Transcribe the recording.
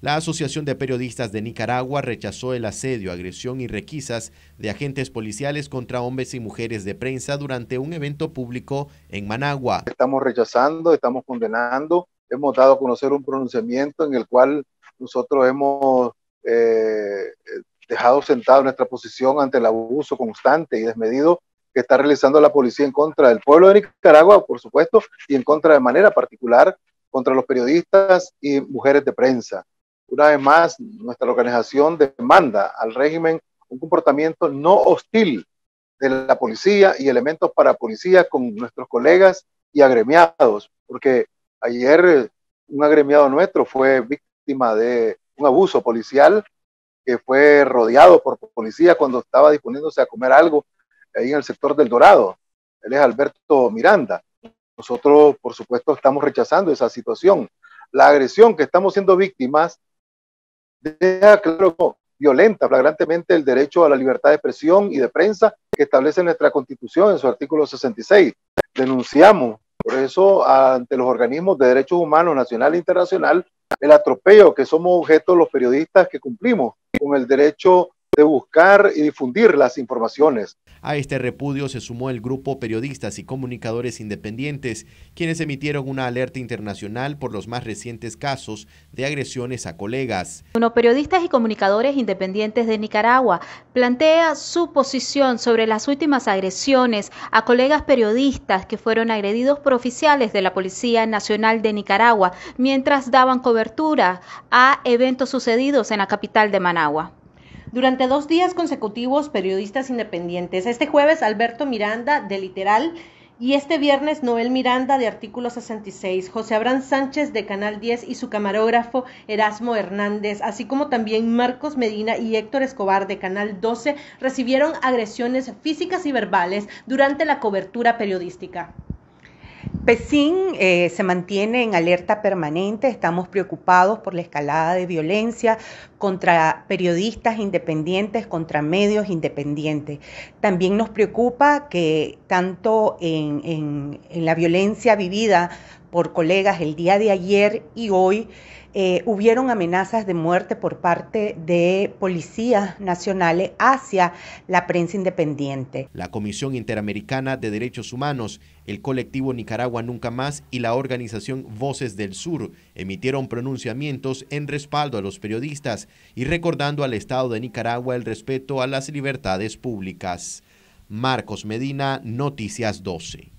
La Asociación de Periodistas de Nicaragua rechazó el asedio, agresión y requisas de agentes policiales contra hombres y mujeres de prensa durante un evento público en Managua. Estamos rechazando, estamos condenando, hemos dado a conocer un pronunciamiento en el cual nosotros hemos eh, dejado sentado nuestra posición ante el abuso constante y desmedido que está realizando la policía en contra del pueblo de Nicaragua, por supuesto, y en contra de manera particular contra los periodistas y mujeres de prensa además nuestra organización demanda al régimen un comportamiento no hostil de la policía y elementos para policía con nuestros colegas y agremiados, porque ayer eh, un agremiado nuestro fue víctima de un abuso policial que fue rodeado por policía cuando estaba disponiéndose a comer algo ahí en el sector del Dorado. Él es Alberto Miranda. Nosotros, por supuesto, estamos rechazando esa situación. La agresión que estamos siendo víctimas deja claro violenta flagrantemente el derecho a la libertad de expresión y de prensa que establece nuestra Constitución en su artículo 66. Denunciamos, por eso, ante los organismos de derechos humanos nacional e internacional, el atropello que somos objeto los periodistas que cumplimos con el derecho de buscar y difundir las informaciones, a este repudio se sumó el grupo Periodistas y Comunicadores Independientes, quienes emitieron una alerta internacional por los más recientes casos de agresiones a colegas. Uno periodistas y comunicadores independientes de Nicaragua plantea su posición sobre las últimas agresiones a colegas periodistas que fueron agredidos por oficiales de la Policía Nacional de Nicaragua mientras daban cobertura a eventos sucedidos en la capital de Managua durante dos días consecutivos periodistas independientes. Este jueves Alberto Miranda de Literal y este viernes Noel Miranda de Artículo 66, José Abrán Sánchez de Canal 10 y su camarógrafo Erasmo Hernández, así como también Marcos Medina y Héctor Escobar de Canal 12 recibieron agresiones físicas y verbales durante la cobertura periodística. PESIN eh, se mantiene en alerta permanente, estamos preocupados por la escalada de violencia contra periodistas independientes, contra medios independientes. También nos preocupa que tanto en la violencia vivida por colegas el día de ayer y hoy, eh, hubieron amenazas de muerte por parte de policías nacionales hacia la prensa independiente. La Comisión Interamericana de Derechos Humanos, el colectivo Nicaragua Nunca Más y la organización Voces del Sur emitieron pronunciamientos en respaldo a los periodistas y recordando al Estado de Nicaragua el respeto a las libertades públicas. Marcos Medina, Noticias 12.